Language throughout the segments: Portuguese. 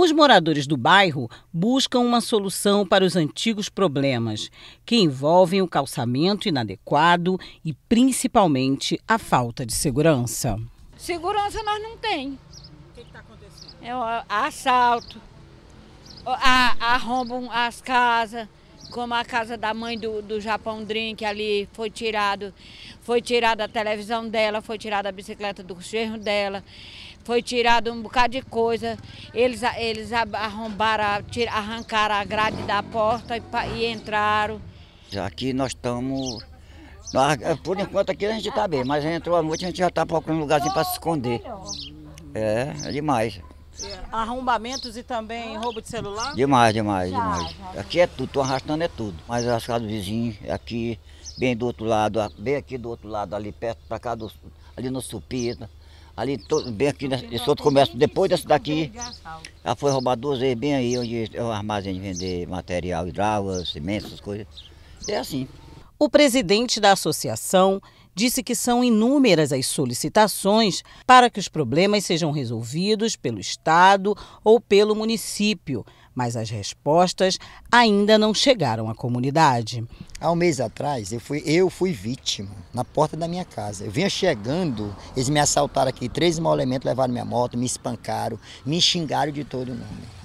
Os moradores do bairro buscam uma solução para os antigos problemas, que envolvem o calçamento inadequado e principalmente a falta de segurança. Segurança nós não tem. O que está acontecendo? É, assalto, arrombam as casas, como a casa da mãe do, do Japão Drink ali foi tirado, foi tirada a televisão dela, foi tirada a bicicleta do genro dela, foi tirado um bocado de coisa. Eles, eles arrombaram, arrancaram a grade da porta e, e entraram. Aqui nós estamos. Por enquanto aqui a gente está bem, mas entrou a noite a gente já está procurando um lugarzinho para se esconder. É, é demais. É. Arrombamentos e também roubo de celular? Demais, demais, já, demais. Já. Aqui é tudo, estou arrastando é tudo. Mas as casas vizinho é aqui, bem do outro lado, bem aqui do outro lado, ali perto, para cá, do, ali no Supita. Ali, bem aqui nesse né? outro comércio, depois dessa daqui, ela foi roubada duas vezes, bem aí onde é o armazém de vender material hidráulico, cimento, essas coisas. É assim. O presidente da associação disse que são inúmeras as solicitações para que os problemas sejam resolvidos pelo Estado ou pelo município, mas as respostas ainda não chegaram à comunidade. Há um mês atrás, eu fui, eu fui vítima na porta da minha casa. Eu vinha chegando, eles me assaltaram aqui, três mau elementos levaram minha moto, me espancaram, me xingaram de todo nome.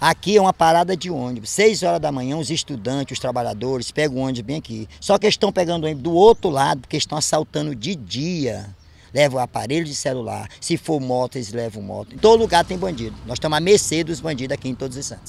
Aqui é uma parada de ônibus. Seis horas da manhã, os estudantes, os trabalhadores pegam o ônibus bem aqui. Só que eles estão pegando o ônibus do outro lado, porque estão assaltando de dia. Levam aparelho de celular. Se for moto, eles levam moto. Em todo lugar tem bandido. Nós estamos à mercê dos bandidos aqui em Todos os Santos.